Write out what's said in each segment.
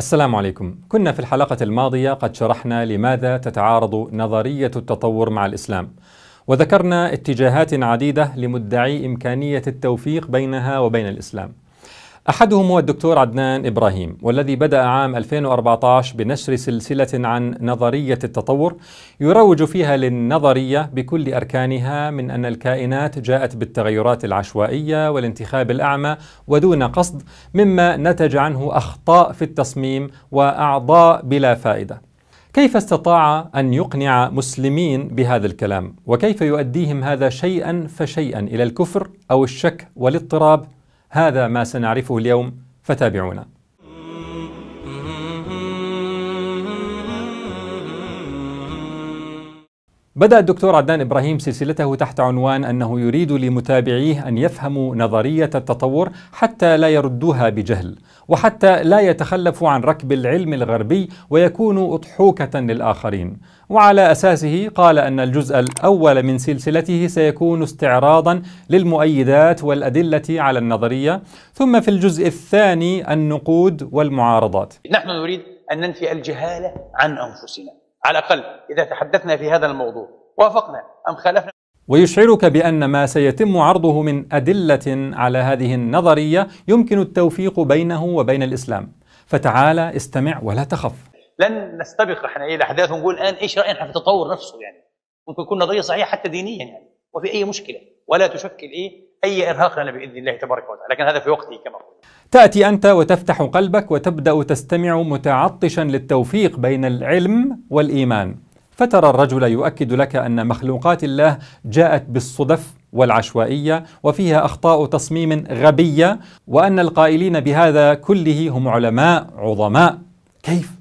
السلام عليكم. كنا في الحلقة الماضية قد شرحنا لماذا تتعارض نظرية التطور مع الإسلام، وذكرنا اتجاهات عديدة لمدعي إمكانية التوفيق بينها وبين الإسلام. أحدهم هو الدكتور عدنان إبراهيم والذي بدأ عام 2014 بنشر سلسلة عن نظرية التطور يروج فيها للنظرية بكل أركانها من أن الكائنات جاءت بالتغيرات العشوائية والانتخاب الأعمى ودون قصد مما نتج عنه أخطاء في التصميم وأعضاء بلا فائدة كيف استطاع ان يقنع مسلمين بهذا الكلام وكيف يؤديهم هذا شيئا فشيئا الى الكفر او الشك والاضطراب هذا ما سنعرفه اليوم فتابعونا بدأ الدكتور عدنان إبراهيم سلسلته تحت عنوان أنه يريد لمتابعيه أن يفهموا نظرية التطور حتى لا يردوها بجهل وحتى لا يتخلفوا عن ركب العلم الغربي ويكونوا أضحوكة للآخرين وعلى أساسه قال أن الجزء الأول من سلسلته سيكون استعراضا للمؤيدات والأدلة على النظرية ثم في الجزء الثاني النقود والمعارضات نحن نريد أن ننفي الجهالة عن أنفسنا على الأقل إذا تحدثنا في هذا الموضوع وافقنا أم خالفنا ويشعرك بأن ما سيتم عرضه من أدلة على هذه النظرية يمكن التوفيق بينه وبين الإسلام فتعال استمع ولا تخف لن نستبق احنا ايه الاحداث ونقول الان ايش راينا في التطور نفسه يعني ممكن يكون نظريه صحيحه حتى دينيا يعني وفي اي مشكله ولا تشكل ايه اي ارهاق لنا باذن الله تبارك وتعالى لكن هذا في وقته كما قلت تاتي انت وتفتح قلبك وتبدا تستمع متعطشا للتوفيق بين العلم والايمان فترى الرجل يؤكد لك أن مخلوقات الله جاءت بالصدف والعشوائية وفيها أخطاء تصميم غبية وأن القائلين بهذا كله هم علماء عظماء كيف؟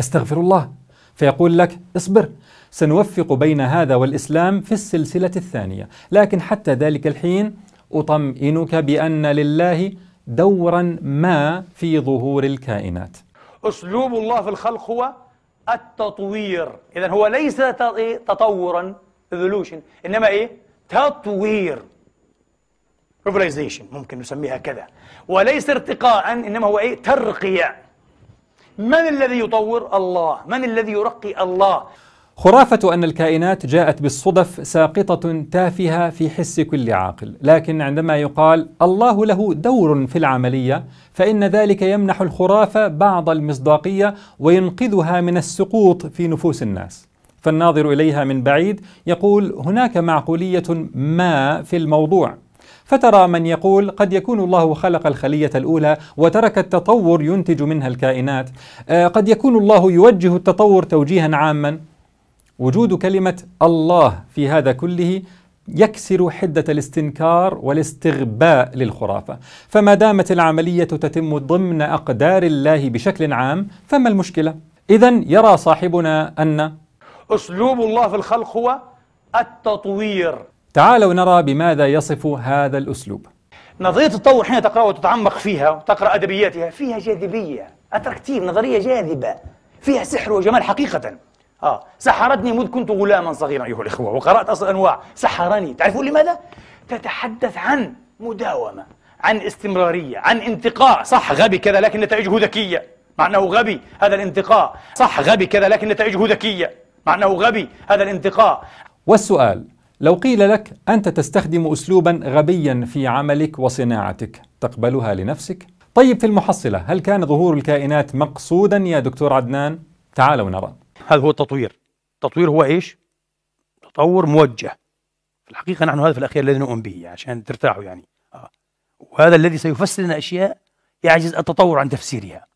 أستغفر الله فيقول لك اصبر سنوفق بين هذا والإسلام في السلسلة الثانية لكن حتى ذلك الحين أطمئنك بأن لله دورا ما في ظهور الكائنات أسلوب الله في الخلق هو التطوير إذا هو ليس إيه؟ تطورا evolution إنما إيه تطوير revolution ممكن نسميها كذا وليس ارتقاء إنما هو إيه ترقية من الذي يطور الله من الذي يرقي الله خرافة أن الكائنات جاءت بالصدف ساقطة تافهة في حس كل عاقل، لكن عندما يقال الله له دور في العملية، فإن ذلك يمنح الخرافة بعض المصداقية وينقذها من السقوط في نفوس الناس. فالناظر إليها من بعيد يقول هناك معقولية ما في الموضوع، فترى من يقول قد يكون الله خلق الخلية الأولى وترك التطور ينتج منها الكائنات، آه، قد يكون الله يوجه التطور توجيها عاما، وجود كلمة الله في هذا كله يكسر حدة الاستنكار والاستغباء للخرافة فما دامت العملية تتم ضمن أقدار الله بشكل عام فما المشكلة؟ إذا يرى صاحبنا أن أسلوب الله في الخلق هو التطوير تعالوا نرى بماذا يصف هذا الأسلوب نظرية التطور حين تقرأها وتتعمق فيها وتقرأ أدبياتها فيها جاذبية أتركتيف نظرية جاذبة فيها سحر وجمال حقيقة آه سحرتني مذ كنت غلاما صغيرا أيها الإخوة وقرأت أصل الأنواع سحرني تعرفون لماذا؟ تتحدث عن مداومة عن استمرارية عن انتقاء صح غبي كذا لكن نتائجه ذكية مع أنه غبي هذا الانتقاء صح غبي كذا لكن نتائجه ذكية مع أنه غبي هذا الانتقاء والسؤال لو قيل لك أنت تستخدم أسلوبا غبيا في عملك وصناعتك تقبلها لنفسك؟ طيب في المحصلة هل كان ظهور الكائنات مقصودا يا دكتور عدنان؟ تعالوا نرى هذا هو التطوير التطوير هو ايش تطور موجه في الحقيقه نحن هذا في الاخير الذي نؤمن به عشان ترتاحوا يعني آه. وهذا الذي سيفسر لنا اشياء يعجز التطور عن تفسيرها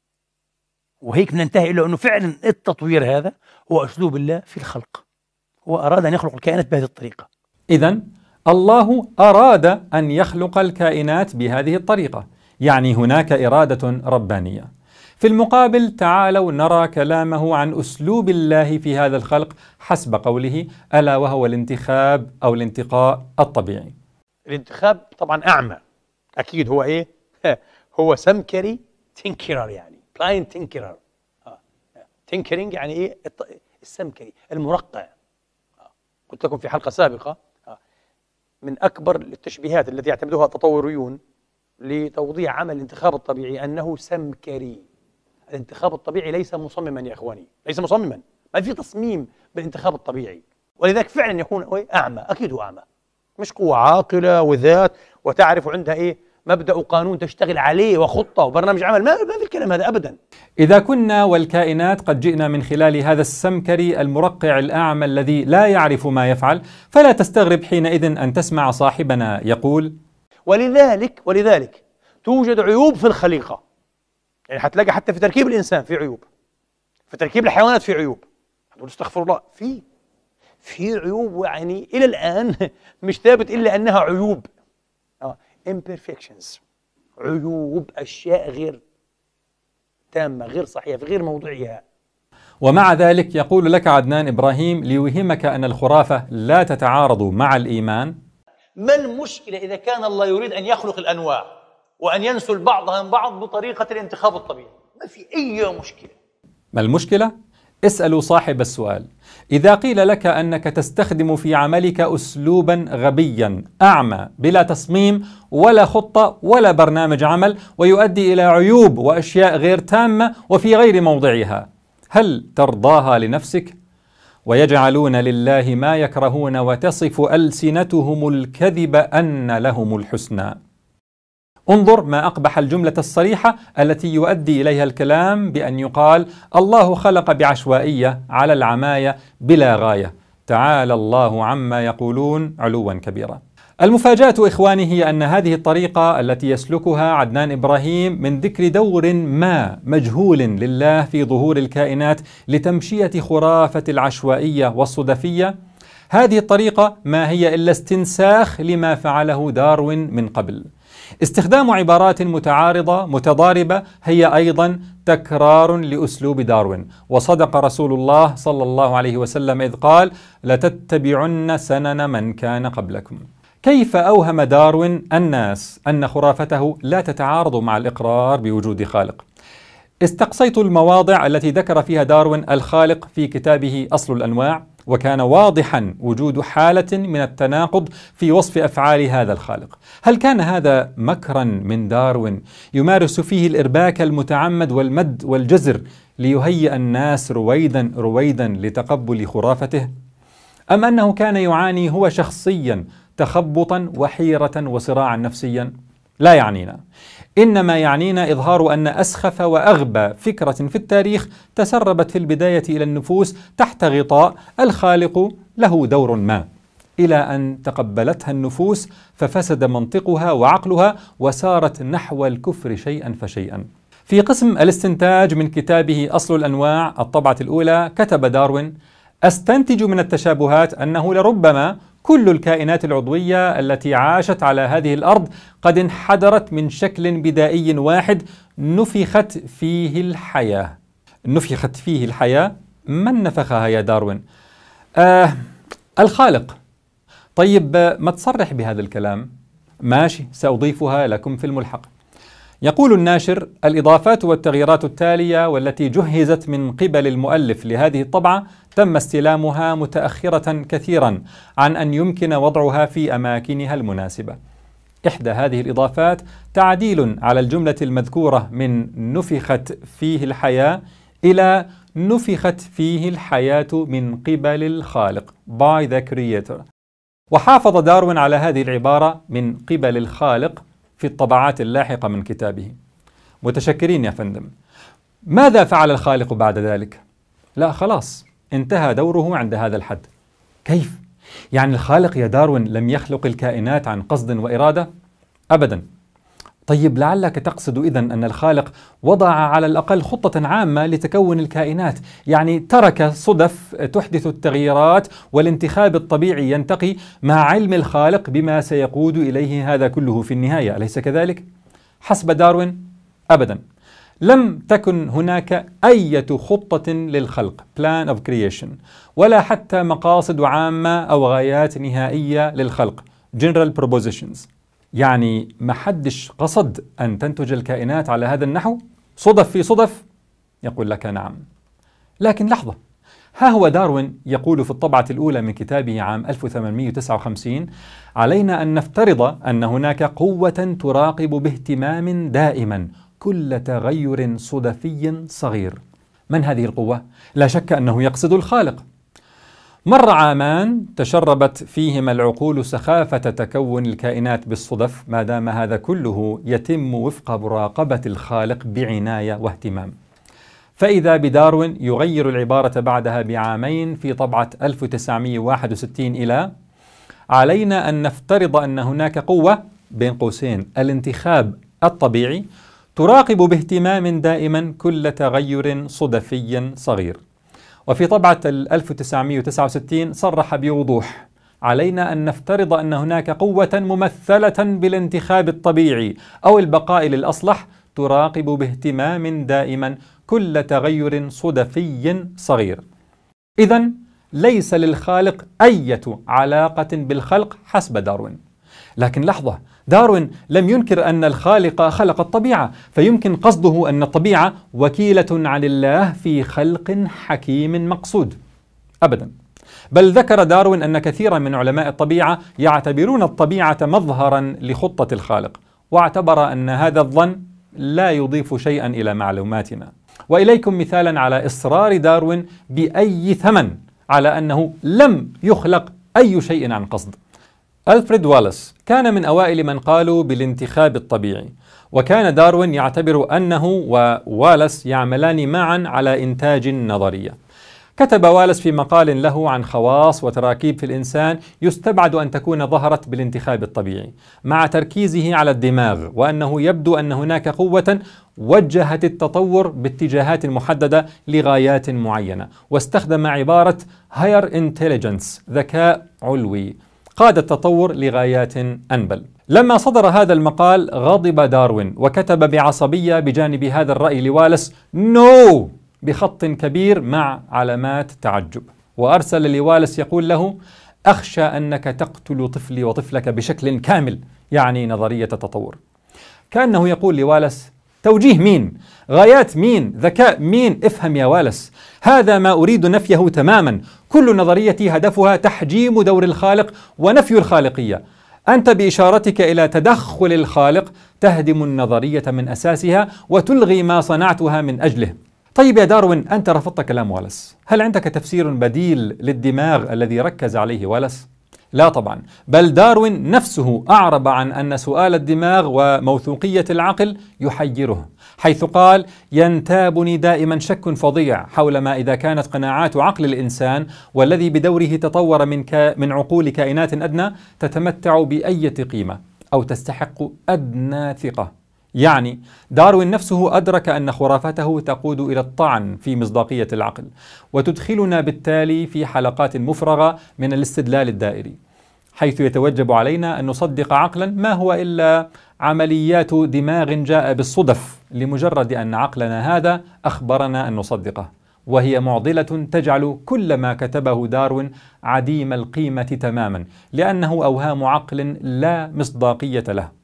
وهيك ننتهي الى انه فعلا التطوير هذا هو اسلوب الله في الخلق هو اراد ان يخلق الكائنات بهذه الطريقه اذا الله اراد ان يخلق الكائنات بهذه الطريقه يعني هناك اراده ربانيه في المقابل تعالوا نرى كلامه عن أسلوب الله في هذا الخلق حسب قوله ألا وهو الانتخاب أو الانتقاء الطبيعي الانتخاب طبعا أعمى أكيد هو إيه؟ هو سمكري تنكرر يعني بلاين تنكرر تنكرينج يعني إيه؟ السمكري المرقع آه. قلت لكم في حلقة سابقة آه. من أكبر التشبيهات التي يعتمدها التطوريون لتوضيح عمل الانتخاب الطبيعي أنه سمكري الانتخاب الطبيعي ليس مصمما يا اخواني ليس مصمما ما في تصميم بالانتخاب الطبيعي ولذلك فعلا يكون اعمى اكيد هو اعمى مش قوة عاقلة وذات وتعرف عندها ايه مبدأ وقانون تشتغل عليه وخطة وبرنامج عمل ما ما في الكلام هذا أبدا إذا كنا والكائنات قد جئنا من خلال هذا السمكري المرقع الأعمى الذي لا يعرف ما يفعل فلا تستغرب حينئذ أن تسمع صاحبنا يقول ولذلك ولذلك توجد عيوب في الخليقة يعني هتلاقي حتى في تركيب الانسان في عيوب في تركيب الحيوانات في عيوب هتقول استغفر الله في في عيوب يعني الى الان مش ثابت الا انها عيوب اه imperfections عيوب اشياء غير تامه غير صحيحه في غير موضعها ومع ذلك يقول لك عدنان ابراهيم ليوهمك ان الخرافه لا تتعارض مع الايمان ما المشكله اذا كان الله يريد ان يخلق الانواع وأن ينسل بعضهم بعض بطريقة الانتخاب الطبيعي ما في أي مشكلة ما المشكلة؟ اسألوا صاحب السؤال إذا قيل لك أنك تستخدم في عملك أسلوبا غبيا أعمى بلا تصميم ولا خطة ولا برنامج عمل ويؤدي إلى عيوب وأشياء غير تامة وفي غير موضعها هل ترضاها لنفسك؟ ويجعلون لله ما يكرهون وتصف ألسنتهم الكذب أن لهم الحسنى انظر ما أقبح الجملة الصريحة التي يؤدي إليها الكلام بأن يقال الله خلق بعشوائية على العماية بلا غاية تعالى الله عما يقولون علوا كبيرا المفاجأة إخواني هي أن هذه الطريقة التي يسلكها عدنان إبراهيم من ذكر دور ما مجهول لله في ظهور الكائنات لتمشية خرافة العشوائية والصدفية هذه الطريقة ما هي إلا استنساخ لما فعله داروين من قبل استخدام عبارات متعارضة متضاربة هي أيضا تكرار لأسلوب داروين وصدق رسول الله صلى الله عليه وسلم إذ قال لتتبعن سنن من كان قبلكم كيف أوهم داروين الناس أن خرافته لا تتعارض مع الإقرار بوجود خالق استقصيت المواضع التي ذكر فيها داروين الخالق في كتابه أصل الأنواع وكان واضحا وجود حالة من التناقض في وصف أفعال هذا الخالق هل كان هذا مكرا من داروين يمارس فيه الإرباك المتعمد والمد والجزر ليهيئ الناس رويدا رويدا لتقبل خرافته أم أنه كان يعاني هو شخصيا تخبطا وحيرة وصراعا نفسيا لا يعنينا إنما يعنينا إظهار أن أسخف وأغبى فكرة في التاريخ تسربت في البداية إلى النفوس تحت غطاء الخالق له دور ما إلى أن تقبلتها النفوس ففسد منطقها وعقلها وسارت نحو الكفر شيئا فشيئا في قسم الاستنتاج من كتابه أصل الأنواع الطبعة الأولى كتب داروين أستنتج من التشابهات أنه لربما كل الكائنات العضوية التي عاشت على هذه الأرض قد انحدرت من شكل بدائي واحد نفخت فيه الحياة نفخت فيه الحياة من نفخها يا داروين؟ آه الخالق طيب ما تصرح بهذا الكلام؟ ماشي سأضيفها لكم في الملحق يقول الناشر الإضافات والتغييرات التالية والتي جهزت من قبل المؤلف لهذه الطبعة تم استلامها متأخرة كثيرا عن أن يمكن وضعها في أماكنها المناسبة إحدى هذه الإضافات تعديل على الجملة المذكورة من نفخت فيه الحياة إلى نفخت فيه الحياة من قبل الخالق by the creator وحافظ داروين على هذه العبارة من قبل الخالق في الطبعات اللاحقة من كتابه متشكرين يا فندم ماذا فعل الخالق بعد ذلك؟ لا خلاص انتهى دوره عند هذا الحد كيف؟ يعني الخالق يا داروين لم يخلق الكائنات عن قصد وإرادة؟ أبدا طيب لعلك تقصد اذا ان الخالق وضع على الاقل خطه عامه لتكون الكائنات، يعني ترك صدف تحدث التغييرات والانتخاب الطبيعي ينتقي مع علم الخالق بما سيقود اليه هذا كله في النهايه، اليس كذلك؟ حسب داروين ابدا. لم تكن هناك أية خطة للخلق plan of creation ولا حتى مقاصد عامة أو غايات نهائية للخلق general propositions يعني ما حدش قصد أن تنتج الكائنات على هذا النحو صدف في صدف يقول لك نعم لكن لحظة ها هو داروين يقول في الطبعة الأولى من كتابه عام 1859 علينا أن نفترض أن هناك قوة تراقب باهتمام دائما كل تغير صدفي صغير من هذه القوة؟ لا شك أنه يقصد الخالق مر عامان تشربت فيهما العقول سخافة تكون الكائنات بالصدف ما دام هذا كله يتم وفق مراقبة الخالق بعناية واهتمام فإذا بداروين يغير العبارة بعدها بعامين في طبعة 1961 إلى علينا أن نفترض أن هناك قوة بين قوسين الانتخاب الطبيعي تراقب باهتمام دائما كل تغير صدفي صغير وفي طبعة 1969 صرح بوضوح علينا أن نفترض أن هناك قوة ممثلة بالانتخاب الطبيعي أو البقاء للأصلح تراقب باهتمام دائما كل تغير صدفي صغير إذا ليس للخالق أية علاقة بالخلق حسب داروين لكن لحظة داروين لم ينكر أن الخالق خلق الطبيعة فيمكن قصده أن الطبيعة وكيلة عن الله في خلق حكيم مقصود أبدا بل ذكر داروين أن كثيرا من علماء الطبيعة يعتبرون الطبيعة مظهرا لخطة الخالق واعتبر أن هذا الظن لا يضيف شيئا إلى معلوماتنا وإليكم مثالا على إصرار داروين بأي ثمن على أنه لم يخلق أي شيء عن قصد ألفريد والاس كان من أوائل من قالوا بالانتخاب الطبيعي وكان داروين يعتبر أنه ووالاس يعملان معا على إنتاج نظرية كتب والاس في مقال له عن خواص وتراكيب في الإنسان يستبعد أن تكون ظهرت بالانتخاب الطبيعي مع تركيزه على الدماغ وأنه يبدو أن هناك قوة وجهت التطور باتجاهات محددة لغايات معينة واستخدم عبارة higher intelligence ذكاء علوي قاد التطور لغايات أنبل لما صدر هذا المقال غضب داروين وكتب بعصبية بجانب هذا الرأي لوالس نو بخط كبير مع علامات تعجب وأرسل لوالس يقول له أخشى أنك تقتل طفلي وطفلك بشكل كامل يعني نظرية التطور كأنه يقول لوالس توجيه مين غايات مين ذكاء مين افهم يا والس هذا ما أريد نفيه تماما كل نظريتي هدفها تحجيم دور الخالق ونفي الخالقية أنت بإشارتك إلى تدخل الخالق تهدم النظرية من أساسها وتلغي ما صنعتها من أجله طيب يا داروين أنت رفضت كلام والس هل عندك تفسير بديل للدماغ الذي ركز عليه والس؟ لا طبعا بل داروين نفسه أعرب عن أن سؤال الدماغ وموثوقية العقل يحيره حيث قال ينتابني دائما شك فظيع حول ما إذا كانت قناعات عقل الإنسان والذي بدوره تطور من, ك... من عقول كائنات أدنى تتمتع بأية قيمة أو تستحق أدنى ثقة يعني داروين نفسه أدرك أن خرافته تقود إلى الطعن في مصداقية العقل وتدخلنا بالتالي في حلقات مفرغة من الاستدلال الدائري حيث يتوجب علينا أن نصدق عقلا ما هو إلا عمليات دماغ جاء بالصدف لمجرد أن عقلنا هذا أخبرنا أن نصدقه وهي معضلة تجعل كل ما كتبه داروين عديم القيمة تماما لأنه أوهام عقل لا مصداقية له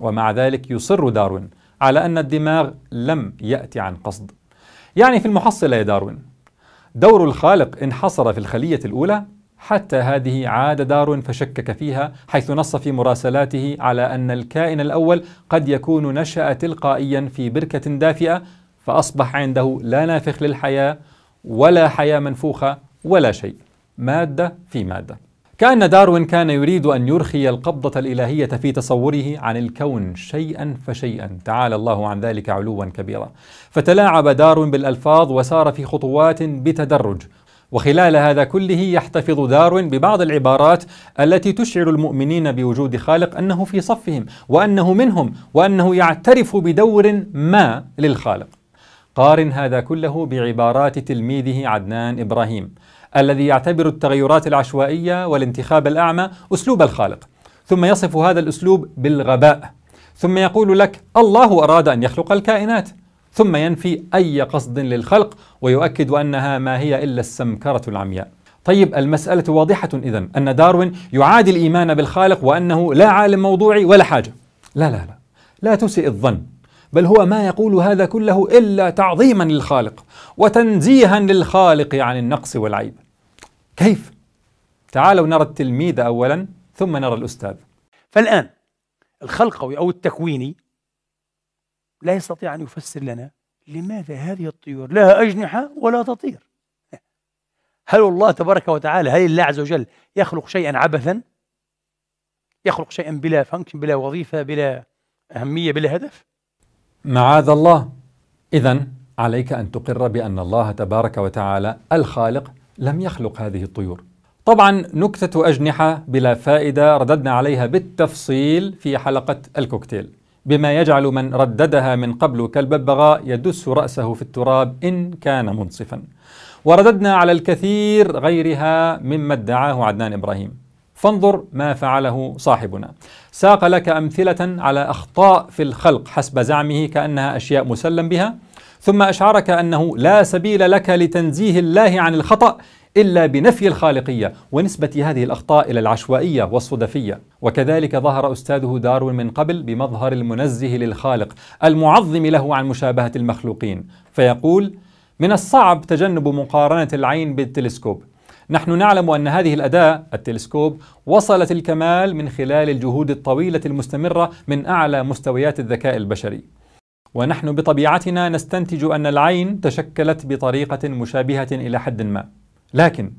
ومع ذلك يصر داروين على أن الدماغ لم يأتي عن قصد يعني في المحصلة يا داروين دور الخالق انحصر في الخلية الأولى حتى هذه عاد داروين فشكك فيها حيث نص في مراسلاته على أن الكائن الأول قد يكون نشأ تلقائيا في بركة دافئة فأصبح عنده لا نافخ للحياة ولا حياة منفوخة ولا شيء مادة في مادة كأن داروين كان يريد أن يرخي القبضة الإلهية في تصوره عن الكون شيئا فشيئا تعالى الله عن ذلك علوا كبيرا فتلاعب داروين بالألفاظ وسار في خطوات بتدرج وخلال هذا كله يحتفظ داروين ببعض العبارات التي تشعر المؤمنين بوجود خالق أنه في صفهم وأنه منهم وأنه يعترف بدور ما للخالق قارن هذا كله بعبارات تلميذه عدنان إبراهيم الذي يعتبر التغيرات العشوائيه والانتخاب الاعمى اسلوب الخالق ثم يصف هذا الاسلوب بالغباء ثم يقول لك الله اراد ان يخلق الكائنات ثم ينفي اي قصد للخلق ويؤكد انها ما هي الا السمكره العمياء طيب المسألة واضحة إذا أن داروين يعادي الإيمان بالخالق وأنه لا عالم موضوعي ولا حاجة لا لا لا لا تسئ الظن بل هو ما يقول هذا كله إلا تعظيما للخالق وتنزيها للخالق عن النقص والعيب كيف؟ تعالوا نرى التلميذ أولا ثم نرى الأستاذ فالآن الخلقوي أو التكويني لا يستطيع أن يفسر لنا لماذا هذه الطيور لها أجنحة ولا تطير هل الله تبارك وتعالى هل الله عز وجل يخلق شيئا عبثا يخلق شيئا بلا فانكشن بلا وظيفة بلا أهمية بلا هدف معاذ الله اذا عليك ان تقر بان الله تبارك وتعالى الخالق لم يخلق هذه الطيور طبعا نكته اجنحه بلا فائده رددنا عليها بالتفصيل في حلقه الكوكتيل بما يجعل من رددها من قبل كالببغاء يدس راسه في التراب ان كان منصفا ورددنا على الكثير غيرها مما ادعاه عدنان ابراهيم فانظر ما فعله صاحبنا ساق لك امثله على اخطاء في الخلق حسب زعمه كانها اشياء مسلم بها ثم اشعرك انه لا سبيل لك لتنزيه الله عن الخطا الا بنفي الخالقيه ونسبه هذه الاخطاء الى العشوائيه والصدفيه وكذلك ظهر استاذه داروين من قبل بمظهر المنزه للخالق المعظم له عن مشابهه المخلوقين فيقول من الصعب تجنب مقارنه العين بالتلسكوب نحن نعلم أن هذه الأداة التلسكوب وصلت الكمال من خلال الجهود الطويلة المستمرة من أعلى مستويات الذكاء البشري ونحن بطبيعتنا نستنتج أن العين تشكلت بطريقة مشابهة إلى حد ما لكن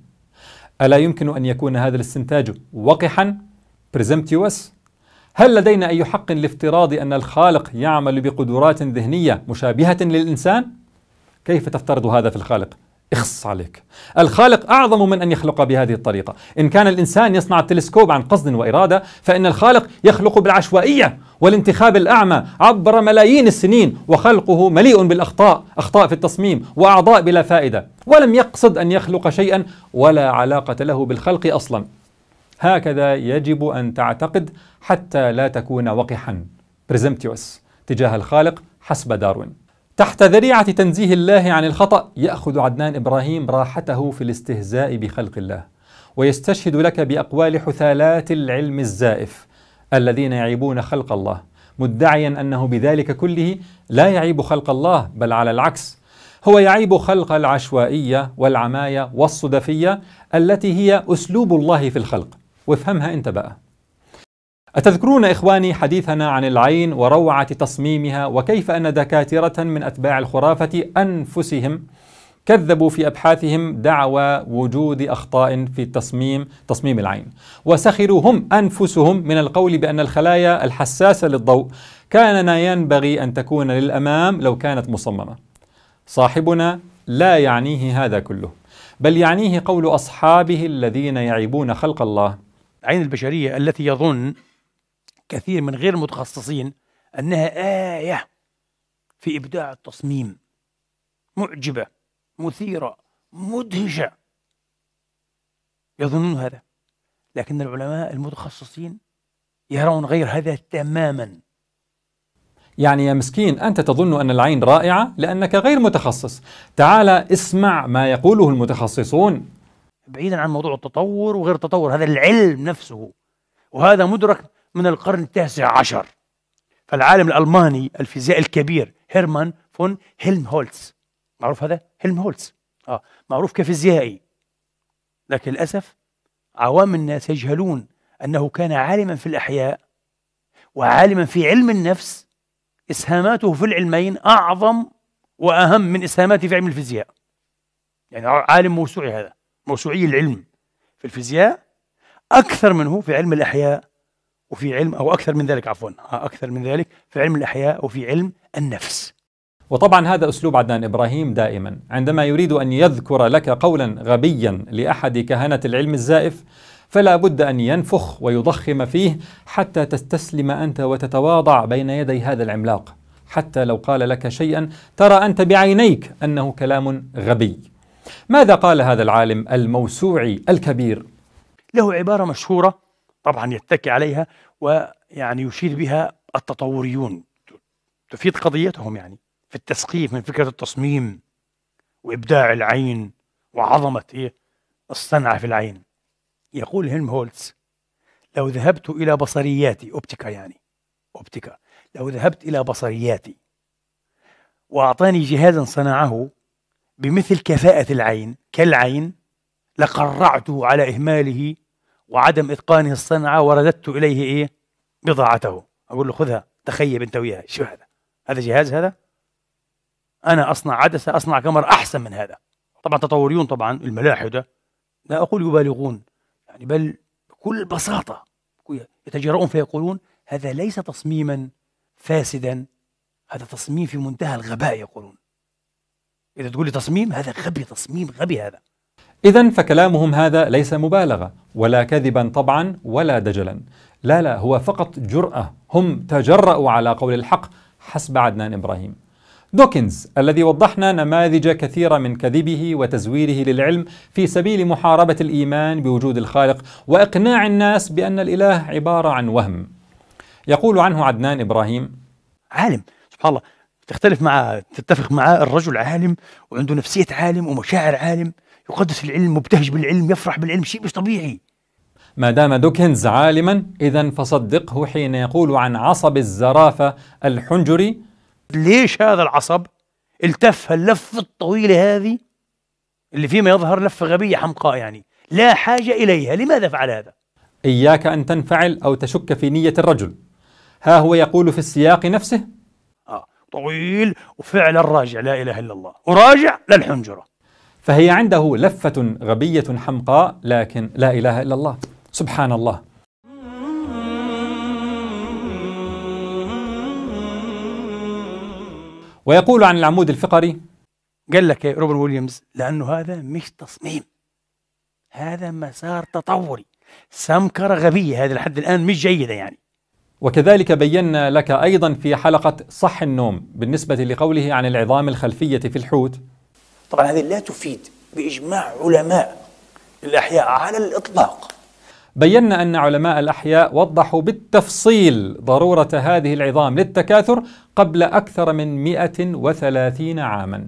ألا يمكن أن يكون هذا الاستنتاج وقحا بريزمتيوس؟ هل لدينا أي حق لافتراض أن الخالق يعمل بقدرات ذهنية مشابهة للإنسان؟ كيف تفترض هذا في الخالق؟ اخص عليك الخالق أعظم من أن يخلق بهذه الطريقة إن كان الإنسان يصنع التلسكوب عن قصد وإرادة فإن الخالق يخلق بالعشوائية والانتخاب الأعمى عبر ملايين السنين وخلقه مليء بالأخطاء أخطاء في التصميم وأعضاء بلا فائدة ولم يقصد أن يخلق شيئا ولا علاقة له بالخلق أصلا هكذا يجب أن تعتقد حتى لا تكون وقحا تجاه الخالق حسب داروين تحت ذريعة تنزيه الله عن الخطأ يأخذ عدنان إبراهيم راحته في الاستهزاء بخلق الله ويستشهد لك بأقوال حثالات العلم الزائف الذين يعيبون خلق الله مدعيا أنه بذلك كله لا يعيب خلق الله بل على العكس هو يعيب خلق العشوائية والعماية والصدفية التي هي أسلوب الله في الخلق وافهمها أنت بقى أتذكرون إخواني حديثنا عن العين وروعة تصميمها وكيف أن دكاترة من أتباع الخرافة أنفسهم كذبوا في أبحاثهم دعوى وجود أخطاء في التصميم تصميم العين وسخروا هم أنفسهم من القول بأن الخلايا الحساسة للضوء كان ينبغي أن تكون للأمام لو كانت مصممة صاحبنا لا يعنيه هذا كله بل يعنيه قول أصحابه الذين يعيبون خلق الله عين البشرية التي يظن كثير من غير المتخصصين أنها آية في إبداع التصميم معجبة مثيرة مدهشة يظنون هذا لكن العلماء المتخصصين يرون غير هذا تماما يعني يا مسكين أنت تظن أن العين رائعة لأنك غير متخصص تعال اسمع ما يقوله المتخصصون بعيدا عن موضوع التطور وغير التطور هذا العلم نفسه وهذا مدرك من القرن التاسع عشر فالعالم الألماني الفيزيائي الكبير هيرمان فون هيلمهولتز معروف هذا هيلمهولتز آه معروف كفيزيائي لكن للأسف عوام الناس يجهلون أنه كان عالما في الأحياء وعالما في علم النفس إسهاماته في العلمين أعظم وأهم من إسهاماته في علم الفيزياء يعني عالم موسوعي هذا موسوعي العلم في الفيزياء أكثر منه في علم الأحياء وفي علم أو أكثر من ذلك عفوا أكثر من ذلك في علم الأحياء وفي علم النفس وطبعا هذا أسلوب عدنان إبراهيم دائما عندما يريد أن يذكر لك قولا غبيا لأحد كهنة العلم الزائف فلا بد أن ينفخ ويضخم فيه حتى تستسلم أنت وتتواضع بين يدي هذا العملاق حتى لو قال لك شيئا ترى أنت بعينيك أنه كلام غبي ماذا قال هذا العالم الموسوعي الكبير؟ له عبارة مشهورة طبعا يتكي عليها ويعني يشيد بها التطوريون تفيد قضيتهم يعني في التسقيف من فكرة التصميم وإبداع العين وعظمة إيه الصنعة في العين يقول هولمهولتز لو ذهبت إلى بصرياتي أوبتيكا يعني أوبتيكا لو ذهبت إلى بصرياتي وأعطاني جهازا صنعه بمثل كفاءة العين كالعين لقرعته على إهماله وعدم إتقانه الصنعة ورددت إليه إيه بضاعته أقول له خذها تخيب أنت وياها شو هذا هذا جهاز هذا أنا أصنع عدسة أصنع كاميرا أحسن من هذا طبعا تطوريون طبعا الملاحدة لا أقول يبالغون يعني بل بكل بساطة يتجرؤون فيقولون هذا ليس تصميما فاسدا هذا تصميم في منتهى الغباء يقولون إذا تقول لي تصميم هذا غبي تصميم غبي هذا إذا فكلامهم هذا ليس مبالغة ولا كذبا طبعا ولا دجلا لا لا هو فقط جرأة هم تجرأوا على قول الحق حسب عدنان إبراهيم دوكنز الذي وضحنا نماذج كثيرة من كذبه وتزويره للعلم في سبيل محاربة الإيمان بوجود الخالق وإقناع الناس بأن الإله عبارة عن وهم يقول عنه عدنان إبراهيم عالم سبحان الله تختلف مع تتفق مع الرجل عالم وعنده نفسية عالم ومشاعر عالم يقدس العلم مبتهج بالعلم يفرح بالعلم شيء مش طبيعي ما دام دوكنز عالما إذا فصدقه حين يقول عن عصب الزرافة الحنجري ليش هذا العصب التف هاللفة الطويلة هذه اللي فيما يظهر لفة غبية حمقاء يعني لا حاجة إليها لماذا فعل هذا؟ إياك أن تنفعل أو تشك في نية الرجل ها هو يقول في السياق نفسه آه طويل وفعلا راجع لا إله إلا الله وراجع للحنجرة فهي عنده لفة غبية حمقاء لكن لا إله إلا الله سبحان الله ويقول عن العمود الفقري قال لك يا روبرت ويليامز لأنه هذا مش تصميم هذا مسار تطوري سمكرة غبية هذا لحد الآن مش جيدة يعني وكذلك بينا لك أيضا في حلقة صح النوم بالنسبة لقوله عن العظام الخلفية في الحوت طبعا هذه لا تفيد بإجماع علماء الأحياء على الإطلاق بينا أن علماء الأحياء وضحوا بالتفصيل ضرورة هذه العظام للتكاثر قبل أكثر من 130 عاما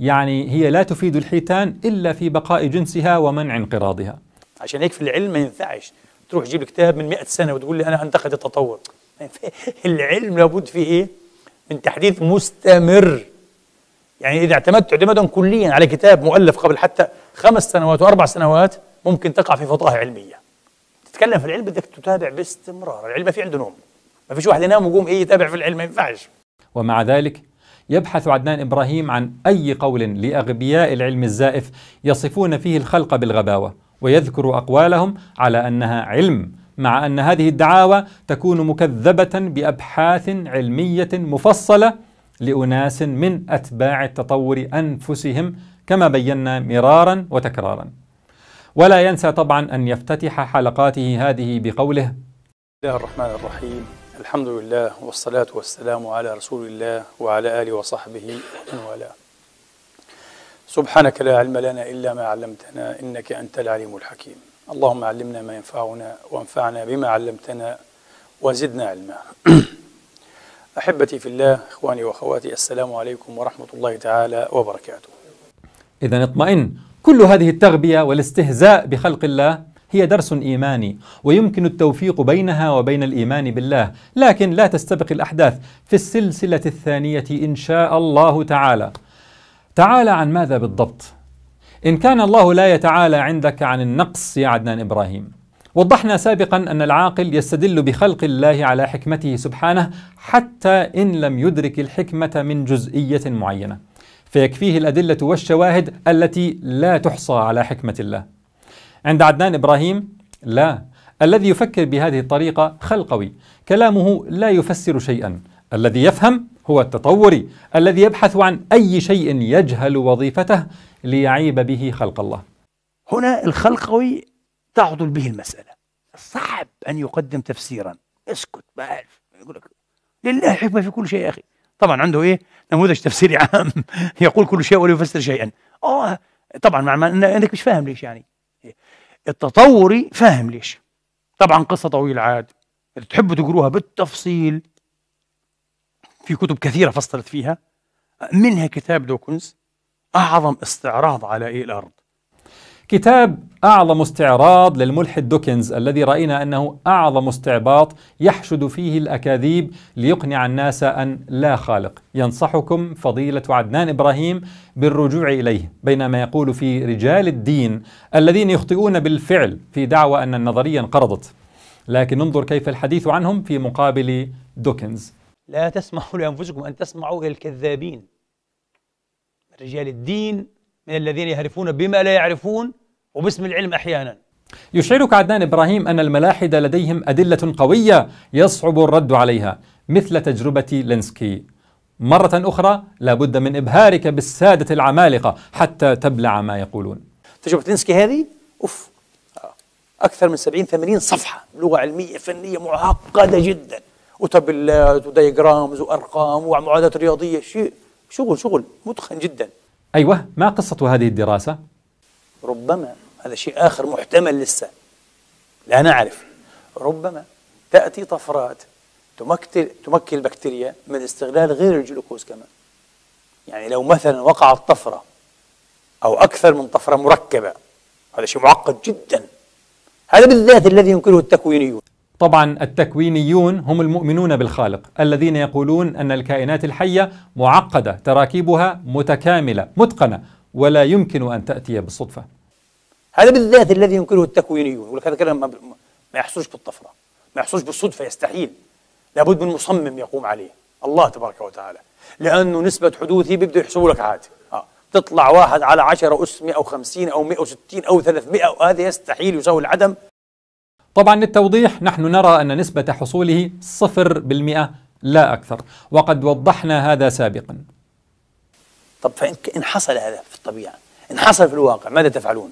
يعني هي لا تفيد الحيتان إلا في بقاء جنسها ومنع انقراضها عشان هيك في العلم ما ينفعش تروح تجيب كتاب من 100 سنة وتقول لي أنا أنتقد التطور العلم لابد فيه إيه؟ من تحديث مستمر يعني إذا اعتمدت اعتمادا كليا على كتاب مؤلف قبل حتى خمس سنوات وأربع سنوات ممكن تقع في فضاحة علمية تتكلم في العلم بدك تتابع باستمرار العلم في عنده نوم ما فيش واحد ينام ويقوم ايه يتابع في العلم ما ينفعش ومع ذلك يبحث عدنان ابراهيم عن اي قول لاغبياء العلم الزائف يصفون فيه الخلق بالغباوه ويذكر اقوالهم على انها علم مع ان هذه الدعاوى تكون مكذبه بابحاث علميه مفصله لأناس من أتباع التطور أنفسهم كما بينا مرارا وتكرارا ولا ينسى طبعا أن يفتتح حلقاته هذه بقوله الله الرحمن الرحيم الحمد لله والصلاة والسلام على رسول الله وعلى آله وصحبه ومن والاه سبحانك لا علم لنا إلا ما علمتنا إنك أنت العليم الحكيم اللهم علمنا ما ينفعنا وانفعنا بما علمتنا وزدنا علما أحبتي في الله إخواني وأخواتي السلام عليكم ورحمة الله تعالى وبركاته إذا اطمئن كل هذه التغبية والاستهزاء بخلق الله هي درس ايماني ويمكن التوفيق بينها وبين الايمان بالله لكن لا تستبق الاحداث في السلسله الثانيه ان شاء الله تعالى تعالى عن ماذا بالضبط ان كان الله لا يتعالى عندك عن النقص يا عدنان ابراهيم وضحنا سابقا أن العاقل يستدل بخلق الله على حكمته سبحانه حتى إن لم يدرك الحكمة من جزئية معينة فيكفيه الأدلة والشواهد التي لا تحصى على حكمة الله عند عدنان إبراهيم لا الذي يفكر بهذه الطريقة خلقوي كلامه لا يفسر شيئا الذي يفهم هو التطوري الذي يبحث عن أي شيء يجهل وظيفته ليعيب به خلق الله هنا الخلقوي تعضل به المسألة صعب أن يقدم تفسيرا اسكت ما أعرف يقول لك لله حكمة في كل شيء يا أخي طبعا عنده إيه نموذج تفسيري عام يقول كل شيء ولا يفسر شيئا آه طبعا مع أنك مش فاهم ليش يعني إيه. التطوري فاهم ليش طبعا قصة طويلة عاد إذا تحبوا تقروها بالتفصيل في كتب كثيرة فصلت فيها منها كتاب دوكنز أعظم استعراض على إيه الأرض كتاب أعظم استعراض للملحد دوكنز الذي رأينا أنه أعظم استعباط يحشد فيه الأكاذيب ليقنع الناس أن لا خالق ينصحكم فضيلة عدنان إبراهيم بالرجوع إليه بينما يقول في رجال الدين الذين يخطئون بالفعل في دعوى أن النظرية انقرضت لكن انظر كيف الحديث عنهم في مقابل دوكنز لا تسمحوا لأنفسكم أن تسمعوا إلى الكذابين رجال الدين من الذين يعرفون بما لا يعرفون وباسم العلم أحيانا يشعرك عدنان إبراهيم أن الملاحدة لديهم أدلة قوية يصعب الرد عليها مثل تجربة لينسكي مرة أخرى لابد من إبهارك بالسادة العمالقة حتى تبلع ما يقولون تجربة لينسكي هذه أوف أكثر من 70 80 صفحة لغة علمية فنية معقدة جدا وتابلات آه، وديجرامز وأرقام ومعادلات رياضية شيء شغل شغل متقن جدا أيوه ما قصة هذه الدراسة؟ ربما هذا شيء آخر محتمل لسه لا نعرف ربما تأتي طفرات تمكن تمكن البكتيريا من استغلال غير الجلوكوز كمان يعني لو مثلا وقعت طفرة أو أكثر من طفرة مركبة هذا شيء معقد جدا هذا بالذات الذي ينكره التكوينيون طبعا التكوينيون هم المؤمنون بالخالق الذين يقولون أن الكائنات الحية معقدة تراكيبها متكاملة متقنة ولا يمكن أن تأتي بالصدفة هذا بالذات الذي ينكره التكوينيون يقول لك هذا كلام ما يحصلش بالطفره ما يحصلش بالصدفه يستحيل لابد من مصمم يقوم عليه الله تبارك وتعالى لانه نسبه حدوثه بيبدأ يحسبوا لك عادي آه. تطلع واحد على 10 اس 150 او 160 او 300 وهذا يستحيل يساوي العدم طبعا للتوضيح نحن نرى ان نسبه حصوله 0% لا اكثر وقد وضحنا هذا سابقا طب فان حصل هذا في الطبيعه ان حصل في الواقع ماذا تفعلون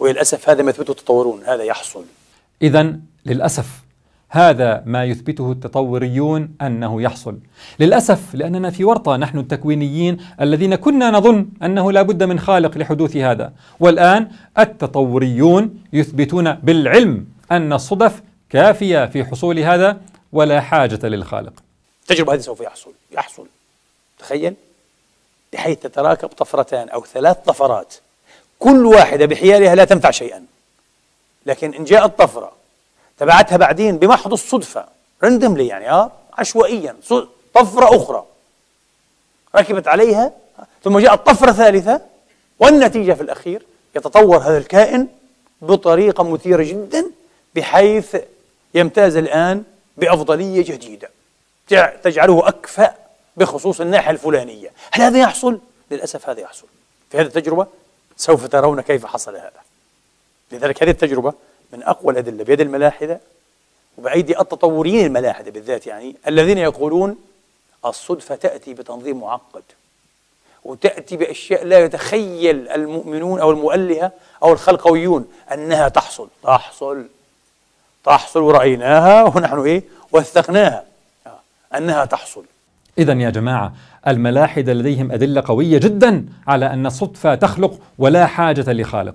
وللأسف هذا ما يثبته التطورون هذا يحصل إذا للأسف هذا ما يثبته التطوريون انه يحصل. للاسف لاننا في ورطه نحن التكوينيين الذين كنا نظن انه لا بد من خالق لحدوث هذا، والان التطوريون يثبتون بالعلم ان الصدف كافيه في حصول هذا ولا حاجه للخالق. التجربه هذه سوف يحصل، يحصل. تخيل بحيث تتراكب طفرتان او ثلاث طفرات كل واحدة بحيالها لا تنفع شيئا لكن إن جاءت طفرة تبعتها بعدين بمحض الصدفة رندملي يعني آه عشوائيا طفرة أخرى ركبت عليها ثم جاءت طفرة ثالثة والنتيجة في الأخير يتطور هذا الكائن بطريقة مثيرة جدا بحيث يمتاز الآن بأفضلية جديدة تجعله أكفأ بخصوص الناحية الفلانية هل هذا يحصل؟ للأسف هذا يحصل في هذه التجربة سوف ترون كيف حصل هذا لذلك هذه التجربة من أقوى الأدلة بيد الملاحدة وبأيدي التطوريين الملاحدة بالذات يعني الذين يقولون الصدفة تأتي بتنظيم معقد وتأتي بأشياء لا يتخيل المؤمنون أو المؤلهة أو الخلقويون أنها تحصل تحصل تحصل ورأيناها ونحن إيه وثقناها آه. أنها تحصل إذا يا جماعة الملاحدة لديهم أدلة قوية جدا على أن الصدفة تخلق ولا حاجة لخالق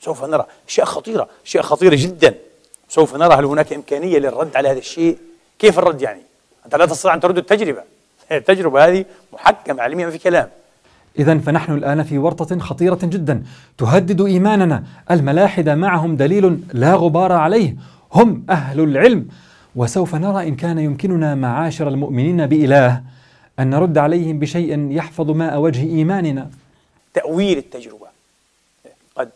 سوف نرى أشياء خطيرة أشياء خطيرة جدا سوف نرى هل هناك إمكانية للرد على هذا الشيء كيف الرد يعني أنت لا تستطيع أن ترد التجربة التجربة هذه محكمة علميا في كلام إذا فنحن الآن في ورطة خطيرة جدا تهدد إيماننا الملاحدة معهم دليل لا غبار عليه هم أهل العلم وسوف نرى إن كان يمكننا معاشر المؤمنين بإله أن نرد عليهم بشيء يحفظ ماء وجه إيماننا تأويل التجربة قد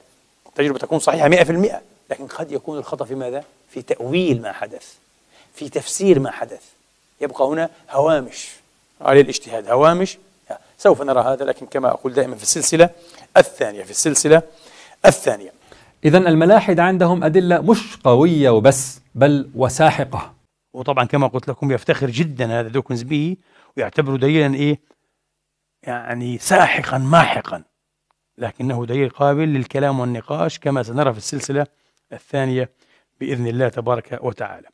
التجربة تكون صحيحة 100% لكن قد يكون الخطأ في ماذا؟ في تأويل ما حدث في تفسير ما حدث يبقى هنا هوامش عليه الاجتهاد هوامش سوف نرى هذا لكن كما أقول دائما في السلسلة الثانية في السلسلة الثانية إذا الملاحد عندهم أدلة مش قوية وبس بل وساحقة وطبعا كما قلت لكم يفتخر جدا هذا دوكنز به ويعتبره دليلا ايه يعني ساحقا ماحقا لكنه دليل قابل للكلام والنقاش كما سنرى في السلسله الثانيه باذن الله تبارك وتعالى.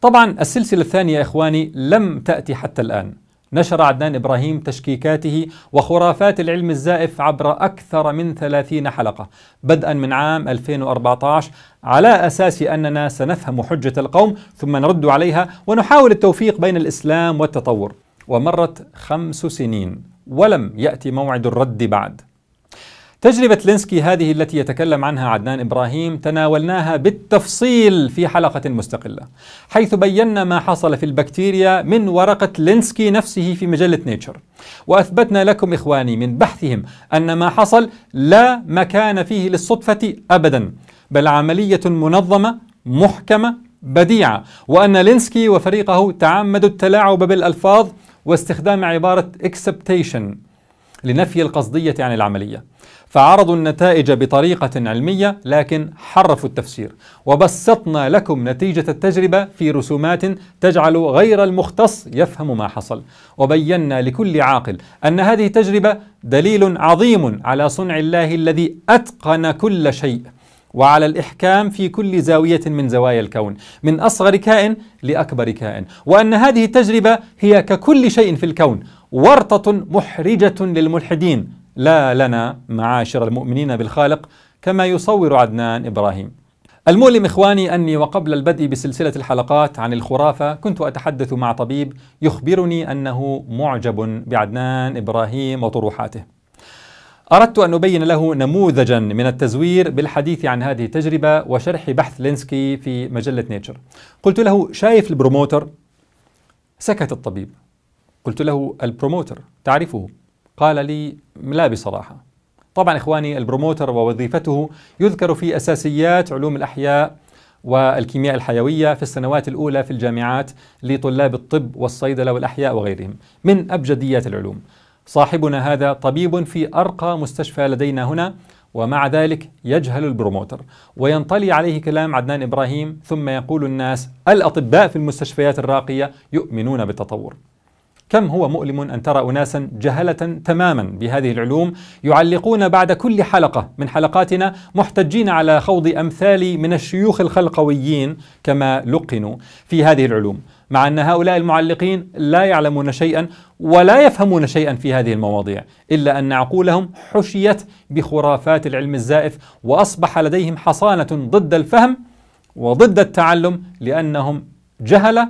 طبعا السلسله الثانيه يا اخواني لم تاتي حتى الان نشر عدنان إبراهيم تشكيكاته وخرافات العلم الزائف عبر أكثر من ثلاثين حلقة بدءا من عام 2014 على أساس أننا سنفهم حجة القوم ثم نرد عليها ونحاول التوفيق بين الإسلام والتطور ومرت خمس سنين ولم يأتي موعد الرد بعد تجربة لينسكي هذه التي يتكلم عنها عدنان إبراهيم تناولناها بالتفصيل في حلقة مستقلة حيث بينا ما حصل في البكتيريا من ورقة لينسكي نفسه في مجلة نيتشر وأثبتنا لكم إخواني من بحثهم أن ما حصل لا مكان فيه للصدفة أبدا بل عملية منظمة محكمة بديعة وأن لينسكي وفريقه تعمدوا التلاعب بالألفاظ واستخدام عبارة إكسبتيشن لنفي القصدية عن العملية فعرضوا النتائج بطريقة علمية لكن حرفوا التفسير وبسطنا لكم نتيجة التجربة في رسومات تجعل غير المختص يفهم ما حصل وبينا لكل عاقل أن هذه التجربة دليل عظيم على صنع الله الذي أتقن كل شيء وعلى الإحكام في كل زاوية من زوايا الكون من أصغر كائن لأكبر كائن وأن هذه التجربة هي ككل شيء في الكون ورطة محرجة للملحدين لا لنا معاشر المؤمنين بالخالق كما يصور عدنان ابراهيم. المؤلم اخواني اني وقبل البدء بسلسله الحلقات عن الخرافه كنت اتحدث مع طبيب يخبرني انه معجب بعدنان ابراهيم وطروحاته. اردت ان ابين له نموذجا من التزوير بالحديث عن هذه التجربه وشرح بحث لينسكي في مجله نيتشر. قلت له شايف البروموتر؟ سكت الطبيب. قلت له البروموتر تعرفه قال لي لا بصراحة طبعا إخواني البروموتر ووظيفته يذكر في أساسيات علوم الأحياء والكيمياء الحيوية في السنوات الأولى في الجامعات لطلاب الطب والصيدلة والأحياء وغيرهم من أبجديات العلوم صاحبنا هذا طبيب في أرقى مستشفى لدينا هنا ومع ذلك يجهل البروموتر وينطلي عليه كلام عدنان إبراهيم ثم يقول الناس الأطباء في المستشفيات الراقية يؤمنون بالتطور كم هو مؤلم ان ترى اناسا جهله تماما بهذه العلوم يعلقون بعد كل حلقه من حلقاتنا محتجين على خوض امثال من الشيوخ الخلقويين كما لقنوا في هذه العلوم مع ان هؤلاء المعلقين لا يعلمون شيئا ولا يفهمون شيئا في هذه المواضيع الا ان عقولهم حشيت بخرافات العلم الزائف واصبح لديهم حصانه ضد الفهم وضد التعلم لانهم جهله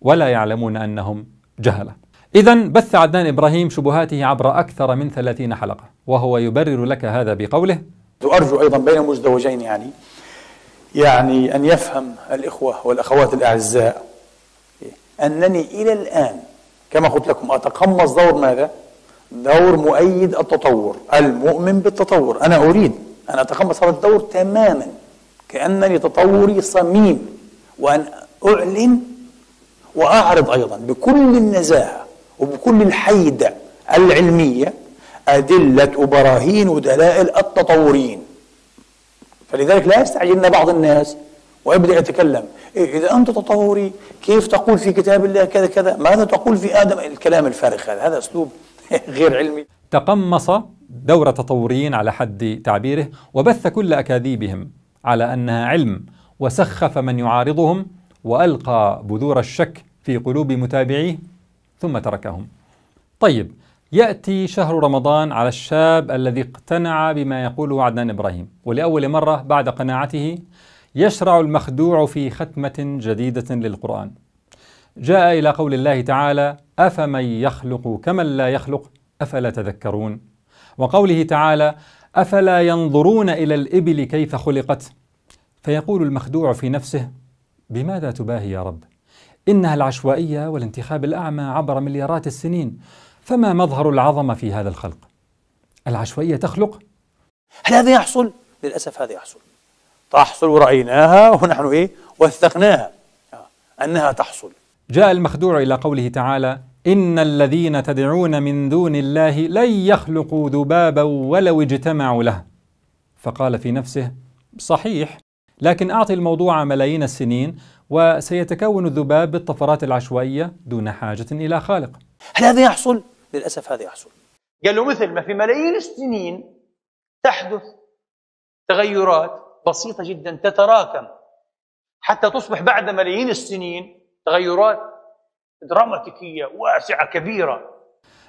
ولا يعلمون انهم جهله إذا بث عدنان إبراهيم شبهاته عبر أكثر من 30 حلقة وهو يبرر لك هذا بقوله أرجو أيضا بين مزدوجين يعني يعني أن يفهم الإخوة والأخوات الأعزاء أنني إلى الآن كما قلت لكم أتقمص دور ماذا؟ دور مؤيد التطور المؤمن بالتطور أنا أريد أن أتقمص هذا الدور تماما كأنني تطوري صميم وأن أعلن وأعرض أيضا بكل النزاهة وبكل الحيدة العلمية أدلة وبراهين ودلائل التطوريين فلذلك لا يستعجلنا بعض الناس ويبدأ يتكلم إيه إذا أنت تطوري كيف تقول في كتاب الله كذا كذا ماذا تقول في آدم الكلام الفارغ هذا هذا أسلوب غير علمي تقمص دور تطوريين على حد تعبيره وبث كل أكاذيبهم على أنها علم وسخف من يعارضهم وألقى بذور الشك في قلوب متابعيه ثم تركهم طيب يأتي شهر رمضان على الشاب الذي اقتنع بما يقوله عدنان إبراهيم ولأول مرة بعد قناعته يشرع المخدوع في ختمة جديدة للقرآن جاء إلى قول الله تعالى أفمن يخلق كمن لا يخلق أفلا تذكرون وقوله تعالى أفلا ينظرون إلى الإبل كيف خلقت فيقول المخدوع في نفسه بماذا تباهي يا رب إنها العشوائية والانتخاب الأعمى عبر مليارات السنين فما مظهر العظمة في هذا الخلق؟ العشوائية تخلق؟ هل هذا يحصل؟ للأسف هذا يحصل تحصل ورأيناها ونحن إيه؟ وثقناها آه، أنها تحصل جاء المخدوع إلى قوله تعالى إن الذين تدعون من دون الله لن يخلقوا ذبابا ولو اجتمعوا له فقال في نفسه صحيح لكن أعطي الموضوع ملايين السنين وسيتكون الذباب بالطفرات العشوائية دون حاجة إلى خالق هل هذا يحصل؟ للأسف هذا يحصل قال له مثل ما في ملايين السنين تحدث تغيرات بسيطة جدا تتراكم حتى تصبح بعد ملايين السنين تغيرات دراماتيكية واسعة كبيرة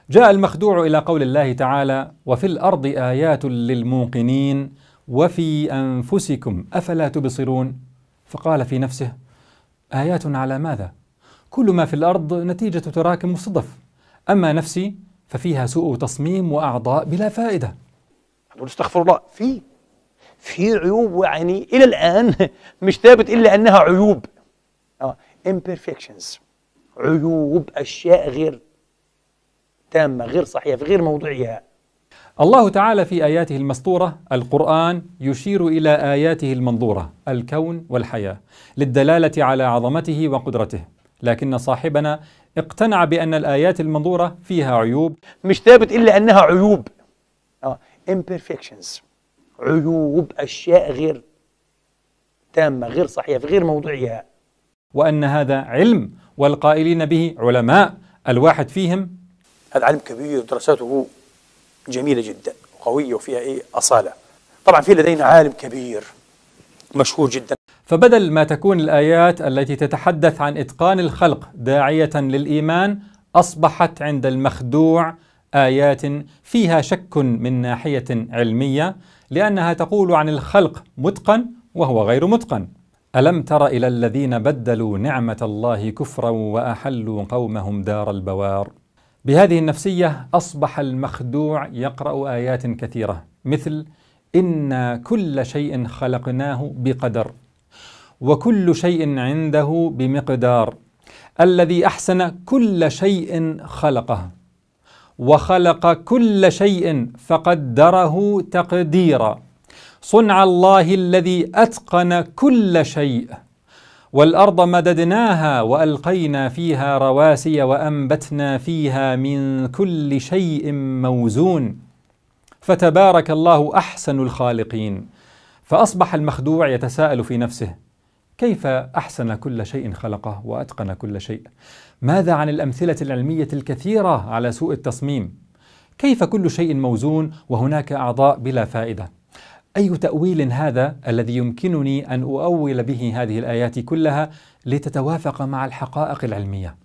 جاء المخدوع إلى قول الله تعالى وفي الأرض آيات للموقنين وفي أنفسكم أفلا تبصرون فقال في نفسه آيات على ماذا؟ كل ما في الأرض نتيجة تراكم الصدف أما نفسي ففيها سوء تصميم وأعضاء بلا فائدة أقول استغفر الله في في عيوب يعني إلى الآن مش ثابت إلا أنها عيوب آه. imperfections عيوب أشياء غير تامة غير صحيحة في غير موضعها الله تعالى في آياته المسطورة القرآن يشير إلى آياته المنظورة الكون والحياة للدلالة على عظمته وقدرته لكن صاحبنا اقتنع بأن الآيات المنظورة فيها عيوب مش ثابت إلا أنها عيوب آه. imperfections عيوب أشياء غير تامة غير صحيحة في غير موضعها وأن هذا علم والقائلين به علماء الواحد فيهم هذا علم كبير دراساته جميلة جدا قوية وفيها إيه أصالة طبعا في لدينا عالم كبير مشهور جدا فبدل ما تكون الآيات التي تتحدث عن إتقان الخلق داعية للإيمان أصبحت عند المخدوع آيات فيها شك من ناحية علمية لأنها تقول عن الخلق متقن وهو غير متقن ألم تر إلى الذين بدلوا نعمة الله كفرا وأحلوا قومهم دار البوار بهذه النفسية أصبح المخدوع يقرأ آيات كثيرة مثل إن كل شيء خلقناه بقدر وكل شيء عنده بمقدار الذي أحسن كل شيء خلقه وخلق كل شيء فقدره تقديرا صنع الله الذي أتقن كل شيء والارض مددناها والقينا فيها رواسي وانبتنا فيها من كل شيء موزون فتبارك الله احسن الخالقين فاصبح المخدوع يتساءل في نفسه كيف احسن كل شيء خلقه واتقن كل شيء ماذا عن الامثله العلميه الكثيره على سوء التصميم كيف كل شيء موزون وهناك اعضاء بلا فائده أي تأويل هذا الذي يمكنني أن أؤول به هذه الآيات كلها لتتوافق مع الحقائق العلمية؟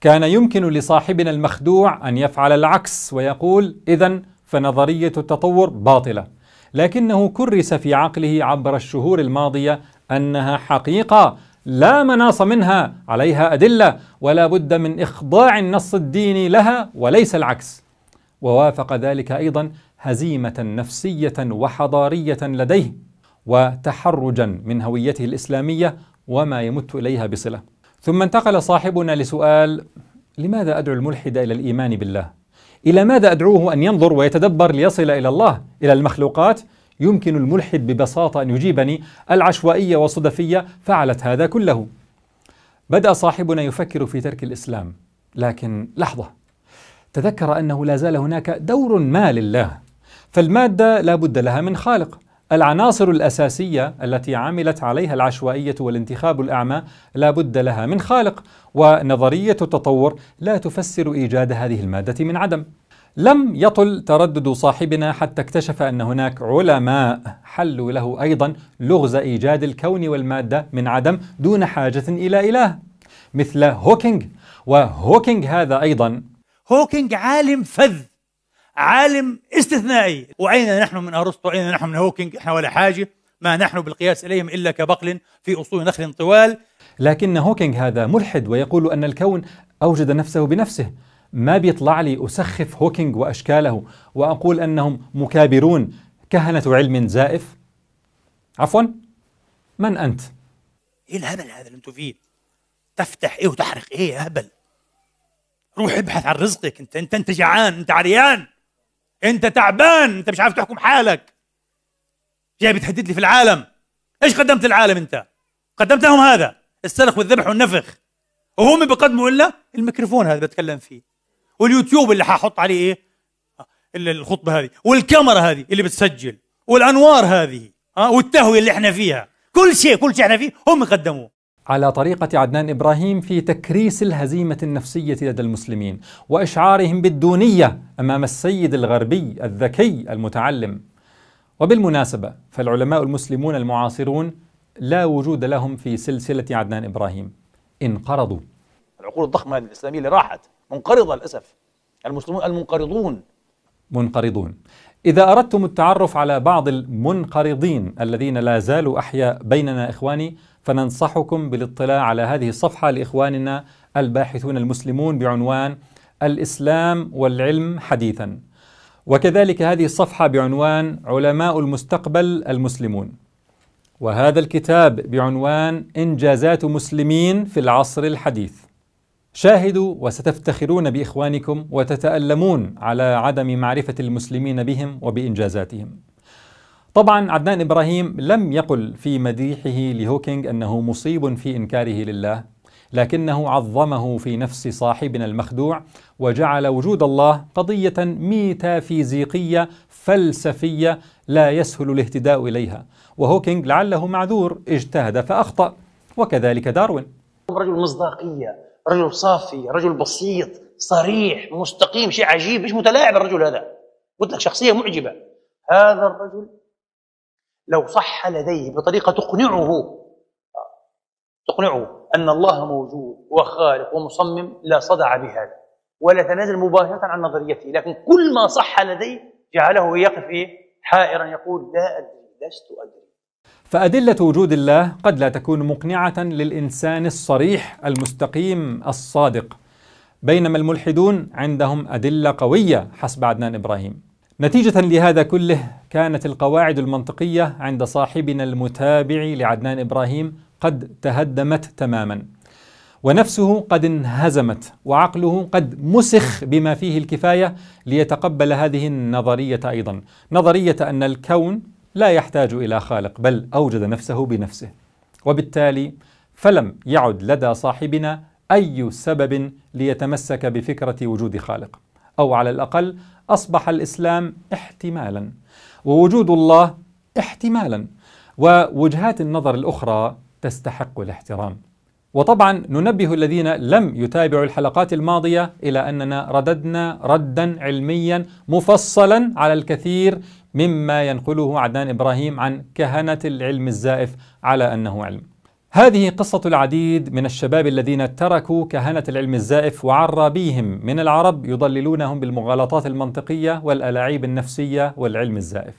كان يمكن لصاحبنا المخدوع أن يفعل العكس ويقول إذا فنظرية التطور باطلة، لكنه كرس في عقله عبر الشهور الماضية أنها حقيقة لا مناص منها عليها أدلة ولا بد من إخضاع النص الديني لها وليس العكس ووافق ذلك ايضا هزيمه نفسيه وحضاريه لديه وتحرجا من هويته الاسلاميه وما يمت اليها بصله ثم انتقل صاحبنا لسؤال لماذا ادعو الملحد الى الايمان بالله الى ماذا ادعوه ان ينظر ويتدبر ليصل الى الله الى المخلوقات يمكن الملحد ببساطه ان يجيبني العشوائيه والصدفيه فعلت هذا كله بدا صاحبنا يفكر في ترك الاسلام لكن لحظه تذكر أنه لا زال هناك دور ما لله فالمادة لا بد لها من خالق العناصر الأساسية التي عملت عليها العشوائية والانتخاب الأعمى لا بد لها من خالق ونظرية التطور لا تفسر إيجاد هذه المادة من عدم لم يطل تردد صاحبنا حتى اكتشف ان هناك علماء حلوا له ايضا لغز ايجاد الكون والماده من عدم دون حاجه الى اله مثل هوكينج وهوكينج هذا ايضا هوكينج عالم فذ عالم استثنائي وأين نحن من أرسطو أين نحن من هوكينج إحنا ولا حاجة ما نحن بالقياس إليهم إلا كبقل في أصول نخل طوال لكن هوكينج هذا ملحد ويقول أن الكون أوجد نفسه بنفسه ما بيطلع لي أسخف هوكينج وأشكاله وأقول أنهم مكابرون كهنة علم زائف عفوا من أنت؟ إيه الهبل هذا اللي أنتم فيه؟ تفتح إيه وتحرق إيه يا هبل؟ روح ابحث عن رزقك انت انت انت جعان انت عريان انت تعبان انت مش عارف تحكم حالك جاي بتهدد لي في العالم ايش قدمت للعالم انت قدمت لهم هذا السلخ والذبح والنفخ وهم بيقدموا الا الميكروفون هذا بتكلم فيه واليوتيوب اللي ححط عليه ايه الخطبه هذه والكاميرا هذه اللي بتسجل والانوار هذه ها والتهويه اللي احنا فيها كل شيء كل شيء احنا فيه هم قدموه على طريقة عدنان إبراهيم في تكريس الهزيمة النفسية لدى المسلمين وإشعارهم بالدونية أمام السيد الغربي الذكي المتعلم وبالمناسبة فالعلماء المسلمون المعاصرون لا وجود لهم في سلسلة عدنان إبراهيم انقرضوا العقول الضخمة الإسلامية اللي راحت منقرضة للأسف المسلمون المنقرضون منقرضون إذا أردتم التعرف على بعض المنقرضين الذين لا زالوا أحياء بيننا إخواني فننصحكم بالاطلاع على هذه الصفحة لإخواننا الباحثون المسلمون بعنوان الإسلام والعلم حديثا وكذلك هذه الصفحة بعنوان علماء المستقبل المسلمون وهذا الكتاب بعنوان إنجازات مسلمين في العصر الحديث شاهدوا وستفتخرون باخوانكم وتتالمون على عدم معرفه المسلمين بهم وبانجازاتهم. طبعا عدنان ابراهيم لم يقل في مديحه لهوكينج انه مصيب في انكاره لله، لكنه عظمه في نفس صاحبنا المخدوع وجعل وجود الله قضيه ميتافيزيقيه فلسفيه لا يسهل الاهتداء اليها، وهوكينج لعله معذور اجتهد فاخطا وكذلك داروين. رجل مصداقيه رجل صافي رجل بسيط صريح مستقيم شيء عجيب مش متلاعب الرجل هذا قلت لك شخصية معجبة هذا الرجل لو صح لديه بطريقة تقنعه تقنعه أن الله موجود وخالق ومصمم لا صدع بهذا ولا تنازل مباشرة عن نظريته لكن كل ما صح لديه جعله يقف إيه؟ حائرا يقول لا أدري لست أدري فأدلة وجود الله قد لا تكون مقنعة للإنسان الصريح المستقيم الصادق بينما الملحدون عندهم أدلة قوية حسب عدنان إبراهيم نتيجة لهذا كله كانت القواعد المنطقية عند صاحبنا المتابع لعدنان إبراهيم قد تهدمت تماما ونفسه قد انهزمت وعقله قد مسخ بما فيه الكفاية ليتقبل هذه النظرية أيضا نظرية أن الكون لا يحتاج الى خالق بل اوجد نفسه بنفسه وبالتالي فلم يعد لدى صاحبنا اي سبب ليتمسك بفكره وجود خالق او على الاقل اصبح الاسلام احتمالا ووجود الله احتمالا ووجهات النظر الاخرى تستحق الاحترام وطبعا ننبه الذين لم يتابعوا الحلقات الماضيه الى اننا رددنا ردا علميا مفصلا على الكثير مما ينقله عدنان ابراهيم عن كهنه العلم الزائف على انه علم. هذه قصه العديد من الشباب الذين تركوا كهنه العلم الزائف وعرابيهم من العرب يضللونهم بالمغالطات المنطقيه والالاعيب النفسيه والعلم الزائف.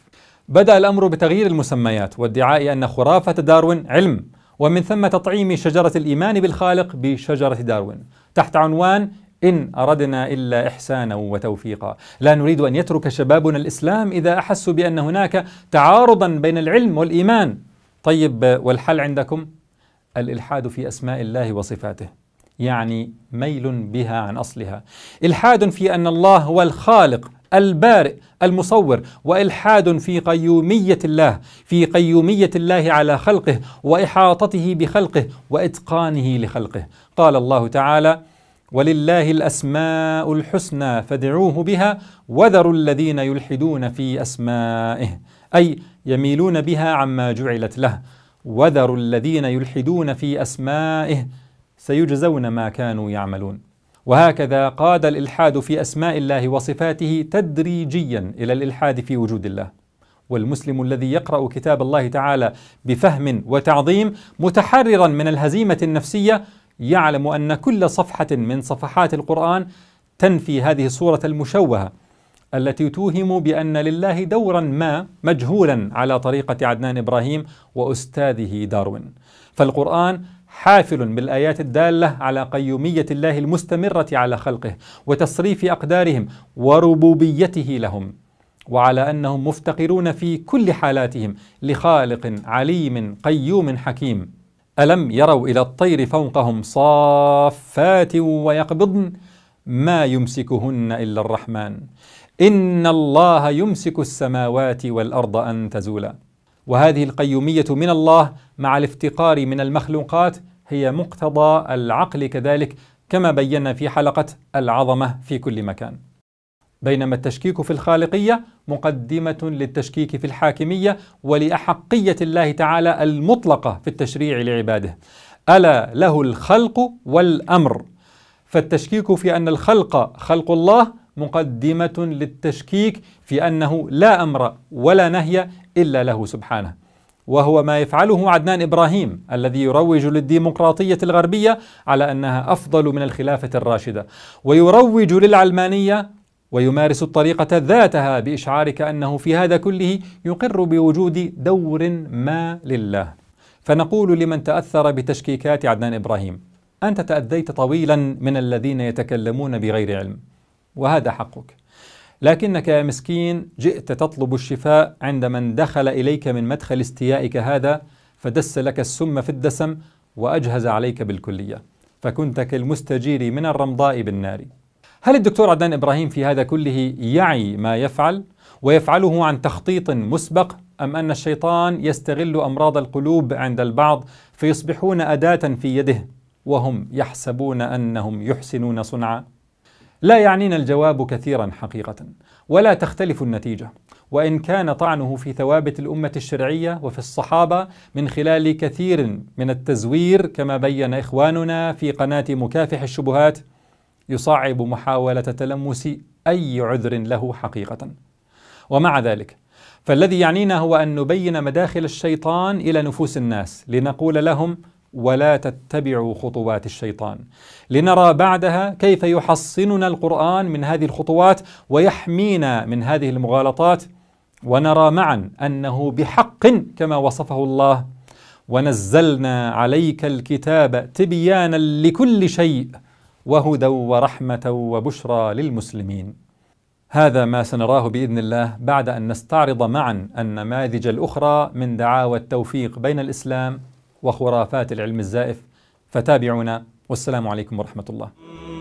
بدا الامر بتغيير المسميات وادعاء ان خرافه داروين علم ومن ثم تطعيم شجره الايمان بالخالق بشجره داروين تحت عنوان إن أردنا إلا إحسانا وتوفيقا لا نريد أن يترك شبابنا الإسلام إذا أحسوا بأن هناك تعارضا بين العلم والإيمان طيب والحل عندكم الإلحاد في أسماء الله وصفاته يعني ميل بها عن أصلها إلحاد في أن الله هو الخالق البارئ المصور والحاد في قيوميه الله في قيوميه الله على خلقه واحاطته بخلقه واتقانه لخلقه قال الله تعالى ولله الاسماء الحسنى فادعوه بها وذروا الذين يلحدون في اسمائه اي يميلون بها عما جعلت له وذروا الذين يلحدون في اسمائه سيجزون ما كانوا يعملون وهكذا قاد الالحاد في اسماء الله وصفاته تدريجيا الى الالحاد في وجود الله والمسلم الذي يقرا كتاب الله تعالى بفهم وتعظيم متحررا من الهزيمه النفسيه يعلم أن كل صفحة من صفحات القرآن تنفي هذه الصورة المشوهة التي توهم بأن لله دورا ما مجهولا على طريقة عدنان إبراهيم وأستاذه داروين فالقرآن حافل بالآيات الدالة على قيومية الله المستمرة على خلقه وتصريف أقدارهم وربوبيته لهم وعلى انهم مفتقرون في كل حالاتهم لخالق عليم قيوم حكيم ألم يروا إلى الطير فوقهم صافات ويقبضن ما يمسكهن إلا الرحمن إن الله يمسك السماوات والأرض أن تزولا وهذه القيومية من الله مع الافتقار من المخلوقات هي مقتضى العقل كذلك كما بينا في حلقة العظمة في كل مكان بينما التشكيك في الخالقية مقدمة للتشكيك في الحاكمية ولأحقية الله تعالى المطلقة في التشريع لعباده ألا له الخلق والأمر فالتشكيك في أن الخلق خلق الله مقدمة للتشكيك في أنه لا أمر ولا نهي إلا له سبحانه وهو ما يفعله عدنان ابراهيم الذي يروج للديمقراطيه الغربيه على انها افضل من الخلافه الراشده ويروج للعلمانيه ويمارس الطريقة ذاتها بإشعارك أنه في هذا كله يقر بوجود دور ما لله فنقول لمن تأثر بتشكيكات عدنان إبراهيم أنت تأذيت طويلا من الذين يتكلمون بغير علم وهذا حقك لكنك يا مسكين جئت تطلب الشفاء عند من دخل إليك من مدخل استيائك هذا فدس لك السم في الدسم وأجهز عليك بالكلية فكنت كالمستجير من الرمضاء بالنار هل الدكتور عدنان إبراهيم في هذا كله يعي ما يفعل ويفعله عن تخطيط مسبق أم أن الشيطان يستغل أمراض القلوب عند البعض فيصبحون أداة في يده وهم يحسبون أنهم يحسنون صنعا لا يعنينا الجواب كثيرا حقيقة ولا تختلف النتيجة وإن كان طعنه في ثوابت الأمة الشرعية وفي الصحابة من خلال كثير من التزوير كما بين إخواننا في قناة مكافح الشبهات يصعب محاولة تلمس أي عذر له حقيقة ومع ذلك فالذي يعنينا هو أن نبين مداخل الشيطان إلى نفوس الناس لنقول لهم ولا تتبعوا خطوات الشيطان لنرى بعدها كيف يحصننا القرآن من هذه الخطوات ويحمينا من هذه المغالطات ونرى معا أنه بحق كما وصفه الله ونزلنا عليك الكتاب تبيانا لكل شيء وهدى ورحمه وبشرى للمسلمين هذا ما سنراه باذن الله بعد ان نستعرض معا النماذج الاخرى من دعاوى التوفيق بين الاسلام وخرافات العلم الزائف فتابعونا والسلام عليكم ورحمه الله